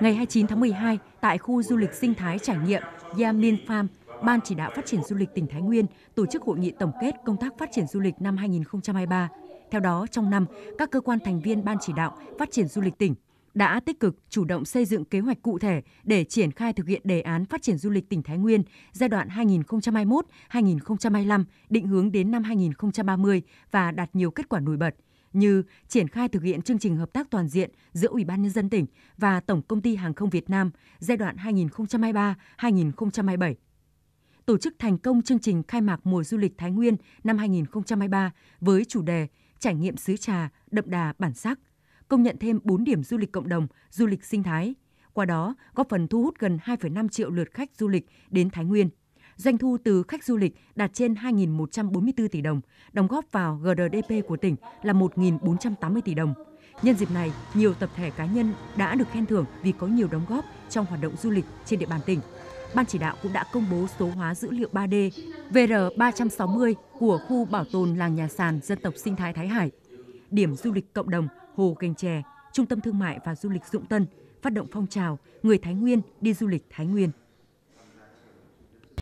Ngày 29 tháng 12, tại khu du lịch sinh thái trải nghiệm Yamin Farm, Ban chỉ đạo phát triển du lịch tỉnh Thái Nguyên tổ chức hội nghị tổng kết công tác phát triển du lịch năm 2023. Theo đó, trong năm, các cơ quan thành viên Ban chỉ đạo phát triển du lịch tỉnh đã tích cực chủ động xây dựng kế hoạch cụ thể để triển khai thực hiện đề án phát triển du lịch tỉnh Thái Nguyên giai đoạn 2021-2025 định hướng đến năm 2030 và đạt nhiều kết quả nổi bật – như triển khai thực hiện chương trình hợp tác toàn diện giữa Ủy ban nhân dân tỉnh và Tổng công ty Hàng không Việt Nam giai đoạn 2023-2027 tổ chức thành công chương trình khai mạc mùa du lịch Thái Nguyên năm 2023 với chủ đề Trải nghiệm xứ trà, đậm đà bản sắc, công nhận thêm 4 điểm du lịch cộng đồng, du lịch sinh thái. Qua đó, góp phần thu hút gần 2,5 triệu lượt khách du lịch đến Thái Nguyên. Doanh thu từ khách du lịch đạt trên 2.144 tỷ đồng, đóng góp vào GDP của tỉnh là 1.480 tỷ đồng. Nhân dịp này, nhiều tập thể cá nhân đã được khen thưởng vì có nhiều đóng góp trong hoạt động du lịch trên địa bàn tỉnh. Ban chỉ đạo cũng đã công bố số hóa dữ liệu 3D VR360 của khu bảo tồn làng nhà sàn dân tộc sinh thái Thái Hải, điểm du lịch cộng đồng Hồ Gành Chè, Trung tâm Thương mại và Du lịch Dũng Tân, phát động phong trào Người Thái Nguyên đi du lịch Thái Nguyên.